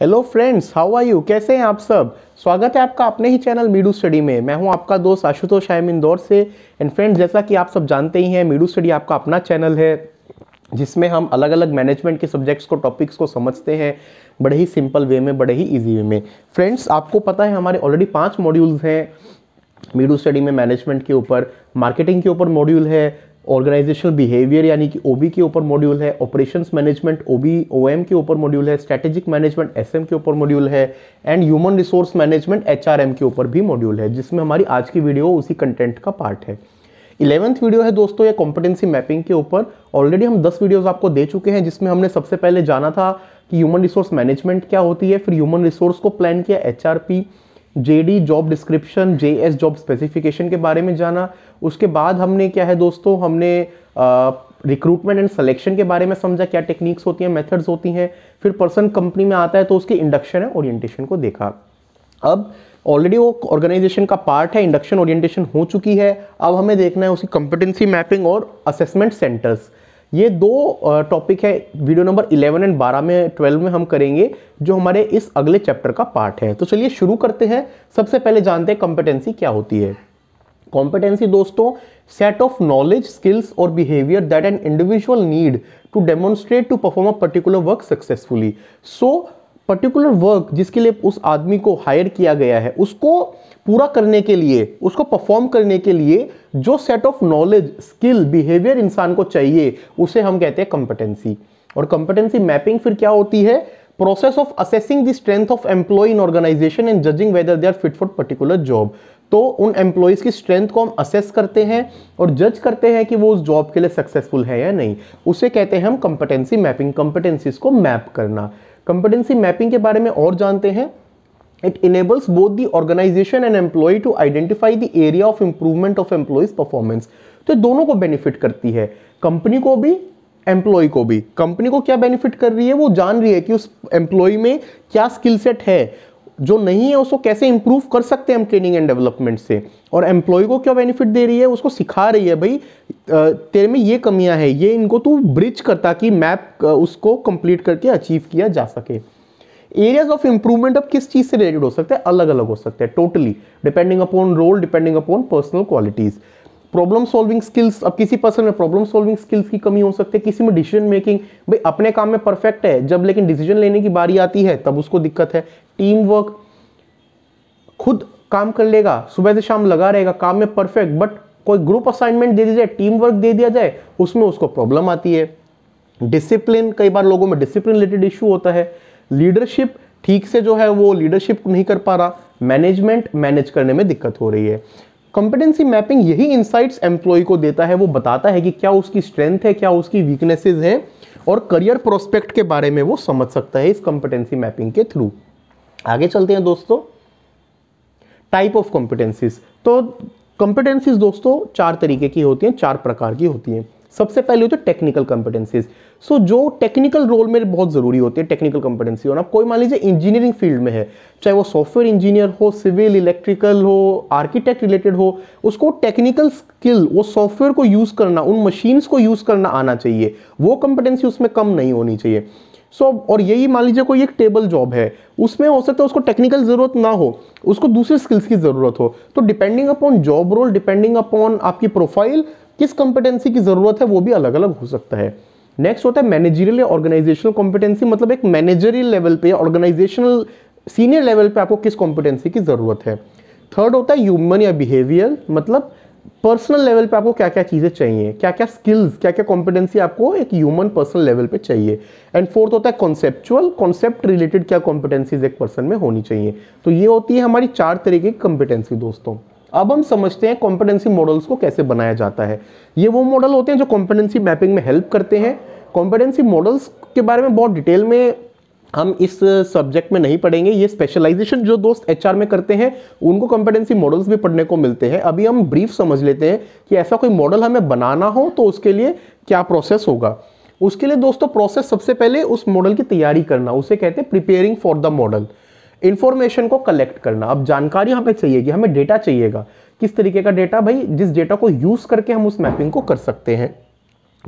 Hello friends how are you कैसे हैं आप सब स्वागत है आपका अपने ही चैनल मीडू स्टडी में मैं हूं आपका दोस्त आशुतोष आयम इंदौर से एंड फ्रेंड्स जैसा कि आप सब जानते ही हैं मीडू स्टडी आपका अपना चैनल है जिसमें हम अलग अलग मैनेजमेंट के सब्जेक्ट्स को टॉपिक्स को समझते हैं बड़े ही सिंपल वे में बड़े ही ईजी वे में फ्रेंड्स आपको पता है हमारे ऑलरेडी पाँच मॉड्यूल्स हैं मीडू स्टडी में मैनेजमेंट के ऊपर मार्केटिंग के ऊपर मॉड्यूल है ऑर्गेनाइजेशनल बिहेवियर यानी कि ओबी के ऊपर मॉड्यूल है ऑपरेशंस मैनेजमेंट ओबी ओएम के ऊपर मॉड्यूल है स्ट्रेटेजिक मैनेजमेंट एसएम के ऊपर मॉड्यूल है and human resource management HRM के ऊपर भी मॉड्यूल है जिसमें हमारी आज की वीडियो उसी कंटेंट का पार्ट है इलेवंथ वीडियो है दोस्तों ये कॉम्पिटेंसी मैपिंग के ऊपर ऑलरेडी हम दस वीडियोज आपको दे चुके हैं जिसमें हमने सबसे पहले जाना था कि ह्यूमन रिसोर्स मैनेजमेंट क्या होती है फिर ह्यूमन रिसोर्स को प्लान किया एच JD job description JS job specification के बारे में जाना उसके बाद हमने क्या है दोस्तों हमने रिक्रूटमेंट एंड सिलेक्शन के बारे में समझा क्या टेक्निक्स होती हैं मेथड्स होती हैं फिर पर्सन कंपनी में आता है तो उसकी इंडक्शन एंड ओरिएंटेशन को देखा अब ऑलरेडी वो ऑर्गेनाइजेशन का पार्ट है इंडक्शन ओरिएंटेशन हो चुकी है अब हमें देखना है उसकी कंपिटेंसी मैपिंग और असेसमेंट सेंटर्स ये दो टॉपिक है वीडियो नंबर 11 एंड 12 में 12 में हम करेंगे जो हमारे इस अगले चैप्टर का पार्ट है तो चलिए शुरू करते हैं सबसे पहले जानते हैं कॉम्पिटेंसी क्या होती है कॉम्पिटेंसी दोस्तों सेट ऑफ नॉलेज स्किल्स और behaviour that an individual need to demonstrate to perform a particular work successfully so particular work जिसके लिए उस आदमी को हायर किया गया है उसको पूरा करने के लिए उसको परफॉर्म करने के लिए जो set of knowledge skill behaviour इंसान को चाहिए उसे हम कहते हैं कंपटेंसी और कंपटेंसी मैपिंग फिर क्या होती है process of assessing the strength of employee in organisation and judging whether they are fit for particular job तो उन एम्प्लॉयज़ की स्ट्रेंथ को हम असेस करते हैं और जज करते हैं कि वो उस जॉब के लिए सक्सेसफुल है या नहीं उसे कहते हैं हम कंपटेंसी मैपिंग कंपटेंसीज को मैप करना कंपटेंसी मैपिंग के बारे में और जानते हैं it enables both the organisation and employee to identify the area of improvement of employees performance तो दोनों को बेनिफिट करती है कंपनी को भी एम्प्लॉय को भी कंपनी को क्या बेनिफिट कर रही है वो जान रही है कि उस एम्प्लॉय में क्या स्किल सेट है जो नहीं है उसको कैसे इंप्रूव कर सकते हैं हम ट्रेनिंग एंड डेवलपमेंट से और एम्प्लॉय को क्या बेनिफिट दे रही है उसको सिखा रही है भाई तेरे में ये कमियां है ये इनको तू ब्रिज करता कि मैप उसको कंप्लीट करके अचीव किया जा सके एरियाज ऑफ इंप्रूवमेंट अब किस चीज़ से रिलेटेड हो सकते हैं अलग अलग हो सकते हैं totally depending upon role depending upon personal qualities problem solving skills अब किसी पर्सन में प्रॉब्लम सॉल्विंग स्किल्स की कमी हो सकती है किसी में डिसीजन मेकिंग भाई अपने काम में परफेक्ट है जब लेकिन डिसीजन लेने की बारी आती है तब उसको दिक्कत है टीम वर्क खुद काम कर लेगा सुबह से शाम लगा रहेगा काम में परफेक्ट बट कोई ग्रुप असाइनमेंट दे दिया जाए टीम वर्क दे दिया जाए उसमें उसको प्रॉब्लम आती है डिसिप्लिन कई बार लोगों में डिसिप्लिन रिलेटेड इशू होता है लीडरशिप ठीक से जो है वो लीडरशिप नहीं कर पा रहा मैनेजमेंट मैनेज करने में दिक्कत हो रही है कॉम्पिटेंसी मैपिंग यही इंसाइट्स एम्प्लॉय को देता है वो बताता है कि क्या उसकी स्ट्रेंथ है क्या उसकी वीकनेसेस हैं और करियर प्रोस्पेक्ट के बारे में वो समझ सकता है इस कॉम्पिटेंसी मैपिंग के थ्रू आगे चलते हैं दोस्तों टाइप ऑफ कॉम्पिटेंसीज तो कॉम्पिटेंसीज दोस्तों चार तरीके की होती हैं चार प्रकार की होती हैं सबसे पहले होती है टेक्निकल कॉम्पिटेंसीज सो जो टेक्निकल रोल में बहुत ज़रूरी होती है टेक्निकल कॉम्पिटेंसी होना कोई मान लीजिए इंजीनियरिंग फील्ड में है चाहे वो सॉफ्टवेयर इंजीनियर हो सिविल इलेक्ट्रिकल हो आर्किटेक्ट रिलेटेड हो उसको टेक्निकल स्किल वो सॉफ्टवेयर को यूज़ करना उन मशीन्स को यूज़ करना आना चाहिए वो कॉम्पिटेंसी उसमें कम नहीं होनी चाहिए सो so, और यही मान लीजिए कोई एक टेबल जॉब है उसमें हो सकता है उसको टेक्निकल ज़रूरत ना हो उसको दूसरे स्किल्स की ज़रूरत हो तो depending upon job role depending upon आपकी प्रोफाइल किस कॉम्पिटेंसी की ज़रूरत है वो भी अलग अलग हो सकता है नेक्स्ट होता है मैनेजरियल या ऑर्गेनाइजेशनल कॉम्पिटेंसी मतलब एक मैनेजरियल लेवल पे या ऑर्गेनाइजेशनल सीनियर लेवल पे आपको किस कॉम्पिटेंसी की ज़रूरत है थर्ड होता है ह्यूमन या बिहेवियर मतलब पर्सनल लेवल पे आपको क्या क्या चीज़ें चाहिए क्या क्या स्किल्स क्या क्या कॉम्पिटेंसी आपको एक ह्यूमन पर्सनल लेवल पे चाहिए एंड फोर्थ होता है कॉन्सेप्चुअल कॉन्सेप्ट रिलेटेड क्या कॉम्पिटेंसीज एक पर्सन में होनी चाहिए तो ये होती है हमारी चार तरीके की कॉम्पिटेंसी दोस्तों अब हम समझते हैं कॉम्पिटेंसी मॉडल्स को कैसे बनाया जाता है ये वो मॉडल होते हैं जो कॉम्पिटेंसी मैपिंग में हेल्प करते हैं कॉम्पिटेंसी मॉडल्स के बारे में बहुत डिटेल में हम इस सब्जेक्ट में नहीं पढ़ेंगे ये स्पेशलाइजेशन जो दोस्त एचआर में करते हैं उनको कॉम्पिटेंसी मॉडल्स भी पढ़ने को मिलते हैं अभी हम ब्रीफ समझ लेते हैं कि ऐसा कोई मॉडल हमें बनाना हो तो उसके लिए क्या प्रोसेस होगा उसके लिए दोस्तों प्रोसेस सबसे पहले उस मॉडल की तैयारी करना उसे कहते हैं preparing for the model information को कलेक्ट करना अब जानकारी हमें चाहिएगी हमें डेटा चाहिएगा किस तरीके का डेटा भाई जिस डेटा को यूज़ करके हम उस मैपिंग को कर सकते हैं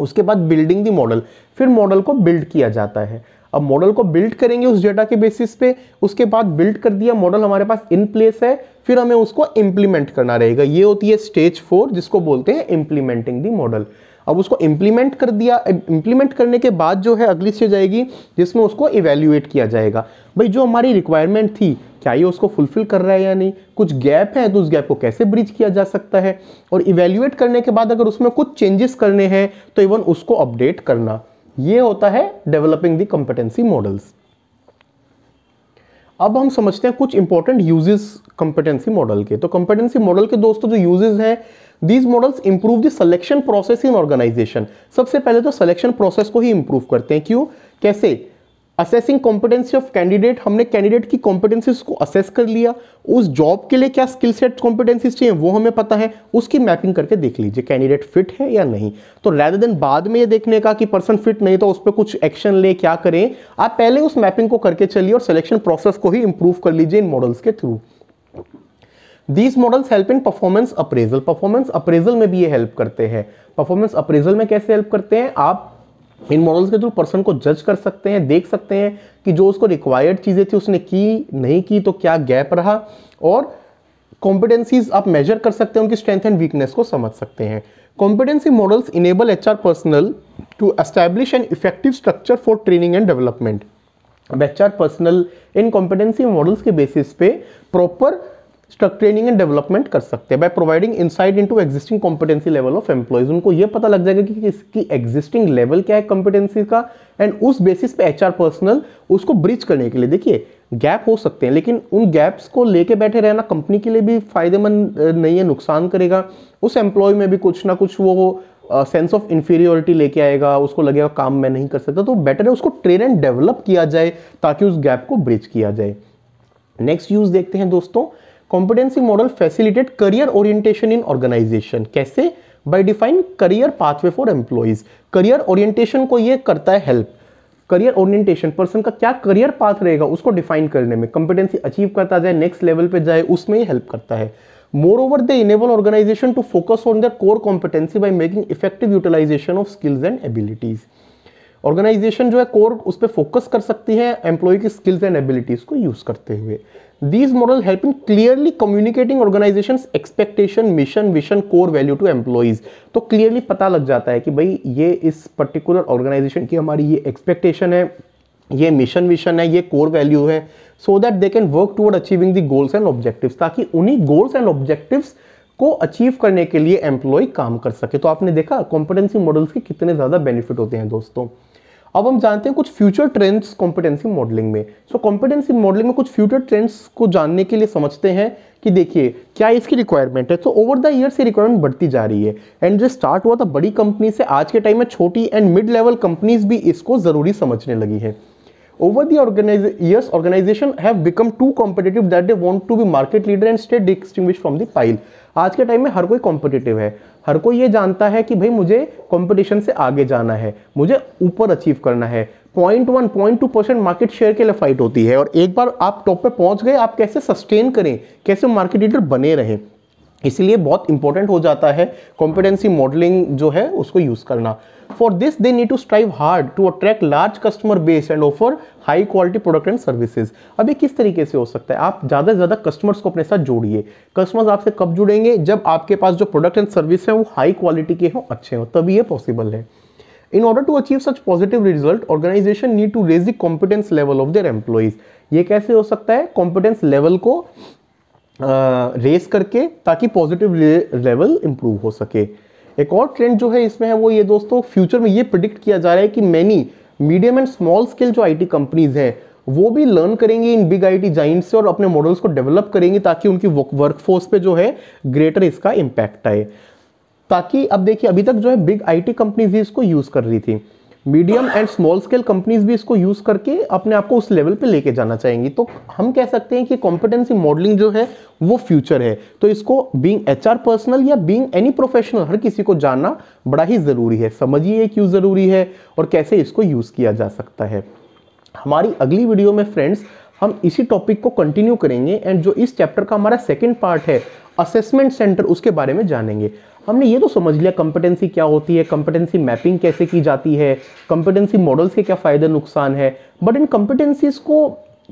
उसके बाद बिल्डिंग दी मॉडल फिर मॉडल को बिल्ड किया जाता है अब मॉडल को बिल्ड करेंगे उस डेटा के बेसिस पे उसके बाद बिल्ड कर दिया मॉडल हमारे पास इन प्लेस है फिर हमें उसको इम्प्लीमेंट करना रहेगा ये होती है स्टेज फोर जिसको बोलते हैं इम्प्लीमेंटिंग दी मॉडल अब उसको इम्प्लीमेंट कर दिया इम्प्लीमेंट करने के बाद जो है अगली स्टेज आएगी जिसमें उसको इवेल्यूएट किया जाएगा भाई जो हमारी रिक्वायरमेंट थी क्या ये उसको फुलफिल कर रहा है या नहीं कुछ गैप है तो उस गैप को कैसे ब्रिज किया जा सकता है और इवेल्यूएट करने के बाद अगर उसमें कुछ चेंजेस करने हैं तो इवन उसको अपडेट करना ये होता है डेवलपिंग दी कॉम्पिटेंसी मॉडल्स अब हम समझते हैं कुछ इंपॉर्टेंट यूजेस कॉम्पिटेंसी मॉडल के तो कॉम्पिटेंसी मॉडल के दोस्तों जो यूजेस हैं these models improve the selection process in organisation सबसे पहले तो सिलेक्शन प्रोसेस को ही इंप्रूव करते हैं क्यों कैसे असेसिंग कॉम्पिटेंसी ऑफ कैंडिडेट हमने कैंडिडेट की कॉम्पिटेंसीज को असेस कर लिया उस जॉब के लिए क्या स्किल सेट कॉम्पिटेंसीज चाहिए वो हमें पता है उसकी मैपिंग करके देख लीजिए कैंडिडेट फिट है या नहीं तो रैदर देन बाद में ये देखने का कि पर्सन फिट नहीं तो उस पर कुछ एक्शन ले क्या करें आप पहले उस मैपिंग को करके चलिए और सिलेक्शन प्रोसेस को ही इंप्रूव कर लीजिए इन मॉडल्स के through these models help in performance appraisal performance appraisal में भी ये हेल्प करते हैं परफॉर्मेंस अप्रेजल में कैसे हेल्प करते हैं आप इन मॉडल्स के थ्रू पर्सन को जज कर सकते हैं देख सकते हैं कि जो उसको रिक्वायर्ड चीज़ें थी उसने की नहीं की तो क्या गैप रहा और कॉम्पिटेंसीज आप मेजर कर सकते हैं उनकी स्ट्रेंथ एंड वीकनेस को समझ सकते हैं competency models enable H R personnel to establish an effective structure for training and development अब एच आर पर्सनल इन कॉम्पिटेंसी मॉडल्स के बेसिस पे प्रॉपर ट्रेनिंग एंड डेवलपमेंट कर सकते हैं by providing insight into existing competency level of employees उनको ये पता लग जाएगा कि इसकी एग्जिस्टिंग लेवल क्या है कॉम्पिटेंसी का एंड उस बेसिस पे एचआर पर्सनल उसको ब्रिज करने के लिए देखिए गैप हो सकते हैं लेकिन उन गैप्स को लेके बैठे रहना कंपनी के लिए भी फायदेमंद नहीं है नुकसान करेगा उस एम्प्लॉय में भी कुछ ना कुछ वो सेंस ऑफ इन्फीरियोरिटी लेके आएगा उसको लगेगा काम मैं नहीं कर सकता तो बेटर है उसको ट्रेन एंड डेवलप किया जाए ताकि उस गैप को ब्रिज किया जाए नेक्स्ट यूज़ देखते हैं दोस्तों competency model facilitate career orientation in organisation कैसे by define career pathway for employees career orientation को ये करता है हेल्प करियर ओरिएंटेशन पर्सन का क्या करियर पाथ रहेगा उसको डिफाइन करने में कॉम्पिटेंसी अचीव करता जाए नेक्स्ट लेवल पे जाए उसमें ही हेल्प करता है moreover the enable organisation to focus on their core competency by making effective utilisation of skills and abilities organisation जो है कोर उस पर फोकस कर सकती है एम्प्लॉय की स्किल्स एंड एबिलिटीज़ को यूज़ करते हुए these models help in clearly communicating organization's expectation mission vision core value to employees तो clearly पता लग जाता है कि भाई ये इस particular organization की हमारी ये expectation है ये मिशन विशन है ये कोर वैल्यू है so that they can work toward achieving the goals and objectives ताकि उन्हीं गोल्स एंड ऑब्जेक्टिव्स को अचीव करने के लिए एम्प्लॉय काम कर सके तो आपने देखा कॉम्पिटेंसी मॉडल्स के कितने ज़्यादा बेनिफिट होते हैं दोस्तों अब हम जानते हैं कुछ फ्यूचर ट्रेंड्स कॉम्पिटेंसी मॉडलिंग में सो कॉम्पिटेंसी मॉडलिंग में कुछ फ्यूचर ट्रेंड्स को जानने के लिए समझते हैं कि देखिए क्या इसकी रिक्वायरमेंट है तो ओवर द ईयर से रिक्वायरमेंट बढ़ती जा रही है एंड जो स्टार्ट हुआ था बड़ी कंपनी से आज के टाइम में छोटी एंड मिड लेवल कंपनीज भी इसको ज़रूरी समझने लगी है Over the organiz years, organization have become too competitive that they want to be market leader and stay distinguished from the pile. आज के टाइम में हर कोई कॉम्पिटिटिव है हर कोई ये जानता है कि भाई मुझे कॉम्पिटिशन से आगे जाना है मुझे ऊपर अचीव करना है point one point two percent market share के लिए फाइट होती है और एक बार आप टॉप पे पहुंच गए आप कैसे सस्टेन करें कैसे मार्केट लीडर बने रहें इसलिए बहुत इंपॉर्टेंट हो जाता है कॉम्पिटेंसी मॉडलिंग जो है उसको यूज़ करना for this they need to strive hard to attract large customer base and offer high quality product and services अब ये किस तरीके से हो सकता है आप ज़्यादा से ज़्यादा कस्टमर्स को अपने साथ जोड़िए कस्टमर्स आपसे कब जुड़ेंगे जब आपके पास जो प्रोडक्ट एंड सर्विस है वो हाई क्वालिटी के हों अच्छे हों तभी ये पॉसिबल है in order to achieve such positive result organisation need to raise the competence level of their employees ये कैसे हो सकता है कॉम्पिटेंस लेवल को रेस करके ताकि पॉजिटिव लेवल इम्प्रूव हो सके एक और ट्रेंड जो है इसमें है वो ये दोस्तों फ्यूचर में ये प्रिडिक्ट किया जा रहा है कि many medium and small scale जो आईटी कंपनीज हैं वो भी लर्न करेंगी इन बिग आई टी जाइंट से और अपने मॉडल्स को डेवलप करेंगी ताकि उनकी वर्कफोर्स पे जो है ग्रेटर इसका इम्पैक्ट आए ताकि अब देखिए अभी तक जो है बिग टी कंपनीज ही इसको यूज़ कर रही थी medium and small scale companies भी इसको यूज करके अपने आप को उस लेवल पे लेके जाना चाहेंगी तो हम कह सकते हैं कि कॉम्पिटेंसी मॉडलिंग जो है वो फ्यूचर है तो इसको बीइंग एचआर पर्सनल या बीइंग एनी प्रोफेशनल हर किसी को जानना बड़ा ही ज़रूरी है समझिए क्यों ज़रूरी है और कैसे इसको यूज़ किया जा सकता है हमारी अगली वीडियो में फ्रेंड्स हम इसी टॉपिक को कंटिन्यू करेंगे एंड जो इस चैप्टर का हमारा सेकेंड पार्ट है असेसमेंट सेंटर उसके बारे में जानेंगे हमने ये तो समझ लिया कंपिटेंसी क्या होती है कंपिटेंसी मैपिंग कैसे की जाती है कंपिटेंसी मॉडल्स के क्या फ़ायदे नुकसान है बट इन कंपिटेंसीज़ को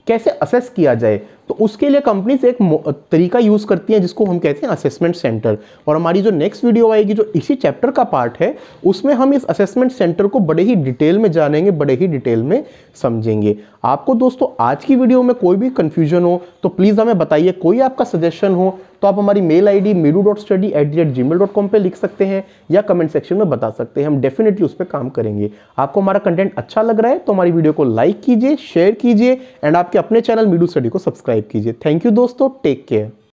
कैसे असेस किया जाए तो उसके लिए कंपनीज एक तरीका यूज़ करती हैं जिसको हम कहते हैं असेसमेंट सेंटर और हमारी जो नेक्स्ट वीडियो आएगी जो इसी चैप्टर का पार्ट है उसमें हम इस असेसमेंट सेंटर को बड़े ही डिटेल में जानेंगे बड़े ही डिटेल में समझेंगे आपको दोस्तों आज की वीडियो में कोई भी कन्फ्यूजन हो तो प्लीज़ हमें बताइए कोई आपका सजेशन हो तो आप हमारी मेल आई डी मेरू dot study at the rate Gmail dot com पर लिख सकते हैं या कमेंट सेक्शन में बता सकते हैं हम डेफिनेटली उस पर काम करेंगे आपको हमारा कंटेंट अच्छा लग रहा है तो हमारी वीडियो को लाइक कीजिए शेयर कीजिए एंड आपके अपने चैनल मीडू स्टडी को सब्सक्राइब सब्सक्राइब कीजिए थैंक यू दोस्तों टेक केयर